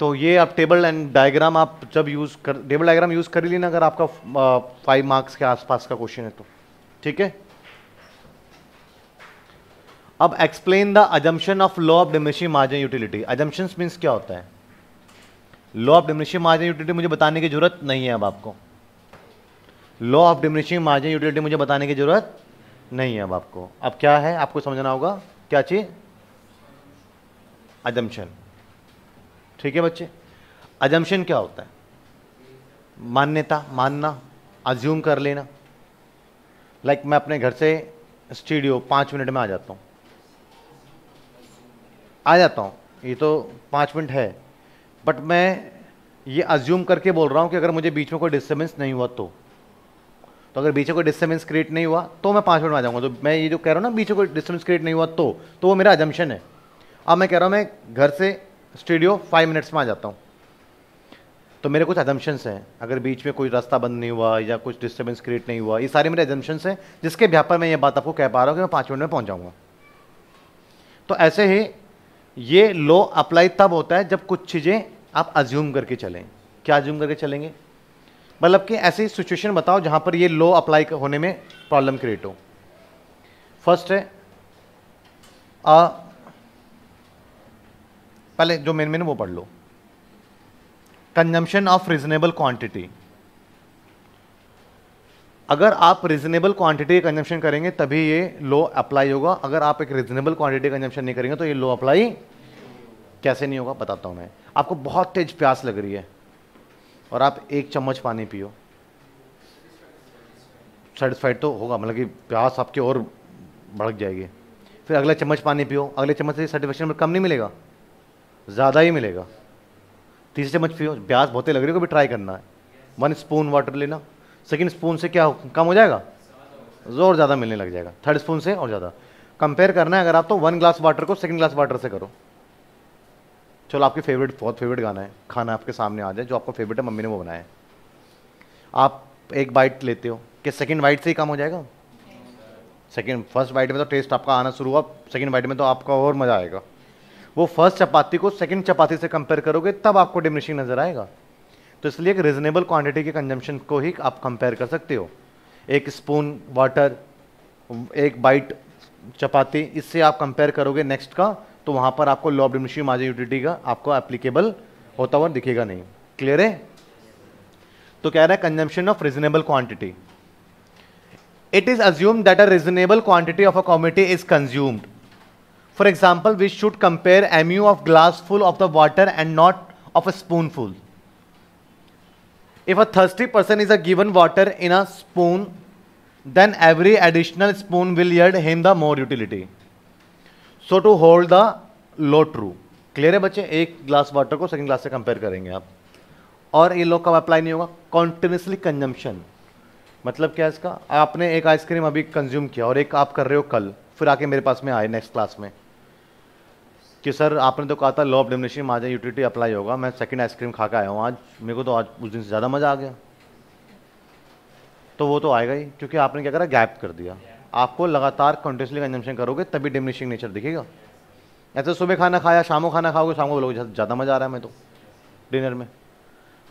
तो ये आप टेबल एंड डायग्राम आप जब यूज़ कर टेबल डायग्राम यूज़ कर लेना अगर आपका फाइव मार्क्स के आसपास का क्वेश्चन है तो ठीक है अब explain the assumption of law of diminishing margin utility assumption means क्या होता है law of diminishing margin utility मुझे बताने की जरूरत नहीं है अब आपको law of diminishing margin utility मुझे बताने की जरूरत नहीं है अब आपको अब क्या है आपको समझना होगा क्या चीज अजम्पन ठीक है बच्चे अजम्पन क्या होता है मान्यता मानना अज्यूम कर लेना लाइक like मैं अपने घर से स्टूडियो पाँच मिनट में आ जाता हूँ आ जाता हूँ ये तो पाँच मिनट है बट मैं ये अज्यूम करके बोल रहा हूँ कि अगर मुझे बीच में कोई डिस्टर्बेंस नहीं हुआ तो तो अगर बीच में कोई डिस्टर्बेंस क्रिएट नहीं हुआ तो मैं पाँच मिनट में आ जाऊँगा तो मैं ये जो कह रहा हूँ ना बीच में कोई डिस्टर्बेंस क्रिएट नहीं हुआ तो तो वो मेरा अजम्पन है अब मैं कह रहा हूँ मैं घर से स्टूडियो फाइव मिनट्स में आ जाता हूँ तो मेरे कुछ एजम्पन्स हैं अगर बीच में कोई रास्ता बंद नहीं हुआ या कुछ डिस्टर्बेंस क्रिएट नहीं हुआ ये सारे मेरे एजम्पन्स हैं जिसके ब्याह पर मैं ये बात आपको कह पा रहा हूँ कि मैं पाँच मिनट में पहुँच जाऊँगा तो ऐसे ही ये लो अप्लाई तब होता है जब कुछ चीज़ें आप अज्यूम करके चलें क्या अज्यूम करके चलेंगे मतलब कि ऐसी सिचुएशन बताओ जहाँ पर ये लो अप्लाई होने में प्रॉब्लम क्रिएट हो फर्स्ट है पहले जो मेन मेन वो पढ़ लो कंजम्पशन ऑफ रिजनेबल क्वांटिटी अगर आप रिजनेबल क्वांटिटी का कंजम्पशन करेंगे तभी ये लो अप्लाई होगा अगर आप एक रिजनेबल क्वांटिटी का कंजम्पशन नहीं करेंगे तो ये लो अप्लाई कैसे नहीं होगा बताता हूं मैं आपको बहुत तेज प्यास लग रही है और आप एक चम्मच पानी पियो सेटिस्फाइड तो होगा मतलब कि प्यास आपकी और भड़क जाएगी फिर अगला चम्मच पानी पियो अगले चम्मच से सेटिस्फेक्शन कम नहीं मिलेगा ज़्यादा ही मिलेगा तीसरे चम्मच पियो प्यास बहुत लग रही है कभी ट्राई करना है वन स्पून वाटर लेना सेकेंड स्पून से क्या कम हो जाएगा और ज़्यादा मिलने लग जाएगा थर्ड स्पून से और ज़्यादा कंपेयर करना है अगर आप तो वन ग्लास वाटर को सेकेंड ग्लास वाटर से करो चलो आपके फेवरेट बहुत फेवरेट गाना है खाना आपके सामने आ जाए जो आपका फेवरेट है मम्मी ने वो बनाया है आप एक बाइट लेते हो कि सेकेंड बाइट से ही कम हो जाएगा सेकेंड फर्स्ट बाइट में तो टेस्ट आपका आना शुरू हुआ सेकेंड बाइट में तो आपका और मज़ा आएगा वो फर्स्ट चपाती को सेकंड चपाती से कंपेयर करोगे तब आपको डिमिनिशिंग नज़र आएगा तो इसलिए एक रिजनेबल क्वांटिटी के कंजम्पशन को ही आप कंपेयर कर सकते हो एक स्पून वाटर एक बाइट चपाती इससे आप कंपेयर करोगे नेक्स्ट का तो वहां पर आपको law of diminishing margin utility का आपको एप्लीकेबल होता हुआ दिखेगा नहीं क्लियर है तो कह रहा है consumption of reasonable quantity it is assumed that a reasonable quantity of a commodity is consumed for example we should compare M U of glass full of the water and not of a spoon full if a thirsty person is a given water in a spoon then every additional spoon will yield him the more utility so to hold the law true clear है बच्चे एक glass water को second glass से compare करेंगे आप और ये लोग कब अप्लाई नहीं होगा कॉन्टिन्यूसली कंजम्पशन मतलब क्या इसका आपने एक आइसक्रीम अभी कंज्यूम किया और एक आप कर रहे हो कल फिर आके मेरे पास में आए नेक्स्ट क्लास में कि सर आपने तो कहा था लॉ ऑफ आ जाए यूटिलिटी अप्लाई होगा मैं सेकंड आइसक्रीम खा के आया हूँ आज मेरे को तो आज उस दिन से ज़्यादा मज़ा आ गया तो वो तो आएगा ही क्योंकि आपने क्या करा गैप कर दिया आपको लगातार कंटिन्यूसली कंजम्पशन करोगे तभी डिमिनिशिंग नेचर दिखेगा ऐसे सुबह खाना खाया शाम को खाना खाओगे शाम को लोग ज़्यादा मज़ा आ रहा है मैं तो डिनर में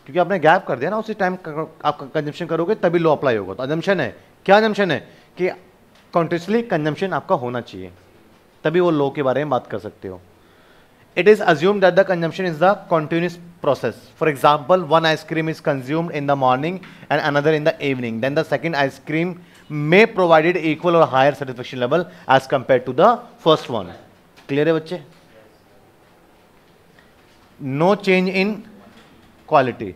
क्योंकि आपने गैप कर दिया ना उसी टाइम आप कंजम्पशन करोगे तभी लो अप्लाई होगा तो अजम्पशन है क्या अजम्पशन है कि कंटिन्यूसली कंजम्पशन आपका होना चाहिए तभी वो लो के बारे में बात कर सकते हो it is assumed that the consumption is the continuous process. For example, one ice cream is consumed in the morning and another in the evening. Then the second ice cream may provided equal or higher satisfaction level as compared to the first one. Clear hai bache? No change in quality.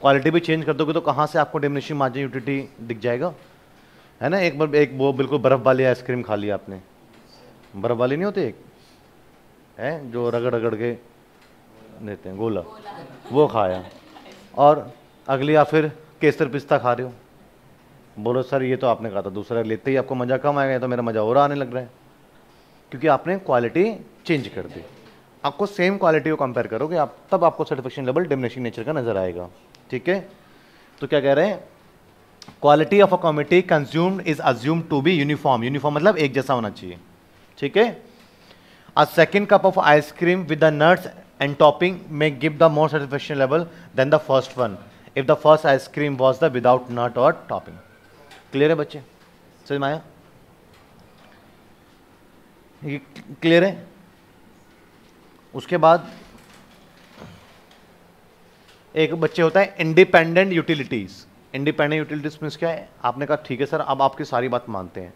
Quality भी change कर दोगे तो कहाँ से आपको diminishing margin utility दिख जाएगा है ना एक बार एक वो बिल्कुल बर्फ़ वाली आइसक्रीम खा ली आपने बर्फ़ वाली नहीं होती एक हैं जो रगड़ रगड़ के देते हैं गोला वो खाया और अगली आप फिर केसर पिस्ता खा रहे हो बोलो सर ये तो आपने कहा था दूसरा लेते ही आपको मज़ा कम आएगा तो मेरा मज़ा और आने लग रहा है क्योंकि आपने क्वालिटी चेंज कर दी आपको सेम क्वालिटी को कंपेयर करोगे आप तब आपको सेटिस्फेक्शन लेवल डिमिनिशिंग नेचर का नज़र आएगा ठीक है तो क्या कह रहे हैं quality of a commodity consumed is assume to be uniform uniform मतलब एक जैसा होना चाहिए ठीक है A second cup of ice cream with the nuts and topping may give the more satisfaction level than the first one if the first ice cream was the without nut or topping. Clear है बच्चे समझ में आया ये clear है उसके बाद एक बच्चे होता है independent utilities independent utilities means क्या है आपने कहा ठीक है सर अब आपकी सारी बात मानते हैं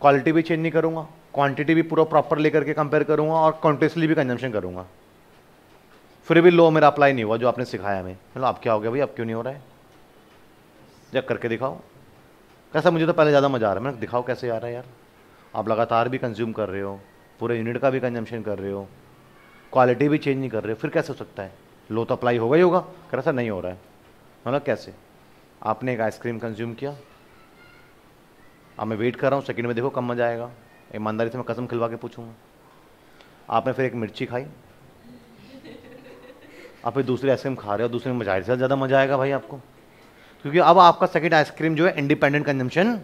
क्वालिटी भी चेंज नहीं करूँगा क्वांटिटी भी पूरा प्रॉपर लेकर के कंपेयर करूँगा और कॉन्टिनसली भी कंजम्पशन करूँगा फिर भी लो मेरा अप्लाई नहीं हुआ जो आपने सिखाया हमें मतलब आप क्या हो गया भाई अब क्यों नहीं हो रहा है चेक करके दिखाओ कैसा मुझे तो पहले ज़्यादा मज़ा आ रहा है मैंने दिखाओ कैसे आ रहा है यार आप लगातार भी कंज्यूम कर रहे हो पूरे यूनिट का भी कंजम्पशन कर रहे हो क्वालिटी भी चेंज नहीं कर रहे हो फिर कैसे हो सकता है लो तो अप्लाई होगा ही होगा कह सर नहीं हो रहा है मतलब कैसे आपने एक आइसक्रीम कंज्यूम किया अब मैं वेट कर रहा हूँ सेकंड में देखो कम मजा आएगा ईमानदारी से मैं कसम खिलवा के पूछूंगा आपने फिर एक मिर्ची खाई आप फिर दूसरी आइसक्रीम खा रहे हो दूसरे में मजा से ज़्यादा मजा आएगा भाई आपको क्योंकि अब आपका सेकेंड आइसक्रीम जो है इंडिपेंडेंट कंजम्पशन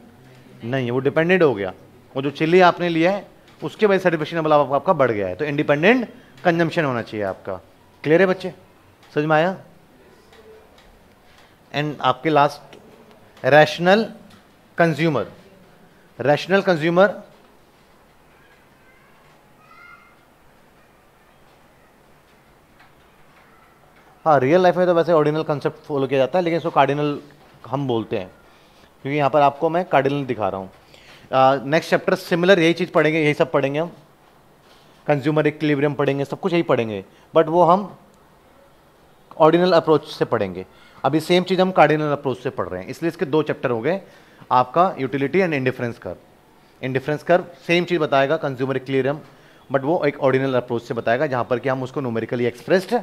नहीं है वो डिपेंडेंट हो गया वो जो चिल्ली आपने लिया है उसके वजह सेटिस्फेक्शन अब आपका आपका बढ़ गया है तो इंडिपेंडेंट कंजम्पशन होना चाहिए आपका क्लियर है बच्चे समझ में आया एंड आपके last rational consumer rational consumer हाँ रियल लाइफ में तो वैसे ऑर्डिनल कंसेप्ट फॉलो किया जाता है लेकिन इसको कार्डिनल हम बोलते हैं क्योंकि यहाँ पर आपको मैं कार्डिनल दिखा रहा हूँ नेक्स्ट चैप्टर सिमिलर यही चीज़ पढ़ेंगे यही सब पढ़ेंगे हम कंज्यूमर इक्विलिब्रियम पढ़ेंगे सब कुछ यही पढ़ेंगे बट वो हम ऑर्डिनल अप्रोच से पढ़ेंगे अभी सेम चीज़ हम कार्डिनल अप्रोच से पढ़ रहे हैं इसलिए इसके दो चैप्टर हो गए आपका utility and indifference curve indifference curve same चीज़ बताएगा कंज्यूमर इक्विलिब्रियम बट वो एक ऑर्डिनल अप्रोच से बताएगा जहाँ पर कि हम उसको न्यूमेरिकली एक्सप्रेस्ड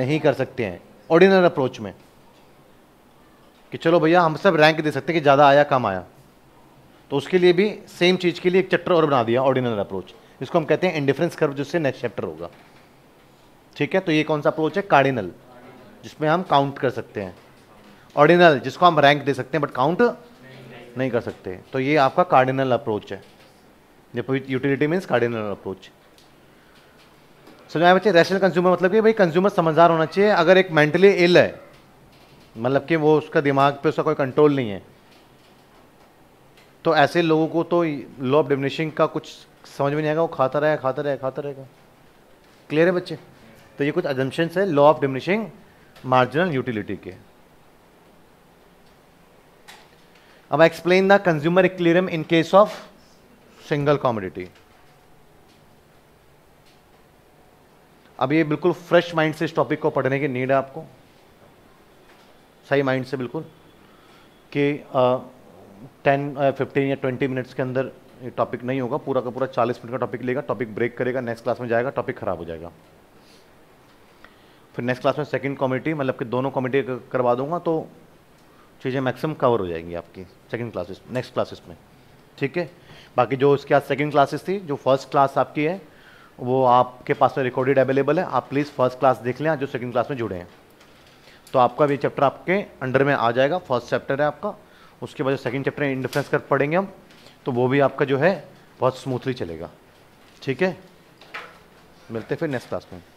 नहीं कर सकते हैं ऑर्डिनल अप्रोच में कि चलो भैया हम सब रैंक दे सकते हैं कि ज़्यादा आया कम आया तो उसके लिए भी सेम चीज़ के लिए एक चैप्टर और बना दिया ऑर्डिनल अप्रोच इसको हम कहते हैं इंडिफरेंस कर्व जिससे नेक्स्ट चैप्टर होगा ठीक है तो ये कौन सा अप्रोच है कार्डिनल जिसमें हम काउंट कर सकते हैं ऑर्डिनल जिसको हम रैंक दे सकते हैं बट काउंट नहीं कर सकते तो ये आपका कार्डिनल अप्रोच है यूटिलिटी मीन्स कार्डिनल अप्रोच समझ बच्चे रैशनल कंज्यूमर मतलब कि भाई कंज्यूमर समझदार होना चाहिए अगर एक मेंटली इल है मतलब कि वो उसका दिमाग पे उसका कोई कंट्रोल नहीं है तो ऐसे लोगों को तो लॉ ऑफ डिमिनिशिंग का कुछ समझ में नहीं आएगा वो खाता रहेगा खाता रहेगा खाता रहेगा क्लियर है बच्चे तो ये कुछ अजम्पन्स है law of diminishing marginal utility के अब explain the consumer equilibrium in case of single commodity अब ये बिल्कुल फ्रेश माइंड से इस टॉपिक को पढ़ने की नीड है आपको सही माइंड से बिल्कुल कि टेन फिफ्टीन या ट्वेंटी मिनट्स के अंदर ये टॉपिक नहीं होगा पूरा का पूरा चालीस मिनट का टॉपिक लेगा टॉपिक ब्रेक करेगा नेक्स्ट क्लास में जाएगा टॉपिक ख़राब हो जाएगा फिर नेक्स्ट क्लास में सेकंड कॉमेटी मतलब कि दोनों कॉमेटी करवा दूंगा तो चीज़ें मैक्सिमम कवर हो जाएंगी आपकी सेकंड क्लासेस नेक्स्ट क्लासेस में ठीक है बाकी जो उसके बाद सेकंड क्लासेस थी जो फर्स्ट क्लास आपकी है वो आपके पास में रिकॉर्डेड अवेलेबल है आप प्लीज़ फर्स्ट क्लास देख लें जो सेकंड क्लास में जुड़े हैं तो आपका भी चैप्टर आपके अंडर में आ जाएगा फर्स्ट चैप्टर है आपका उसके बाद जो सेकेंड चैप्टर इंडिफ्रेंस कर पढ़ेंगे हम तो वो भी आपका जो है बहुत स्मूथली चलेगा ठीक है मिलते फिर नेक्स्ट क्लास में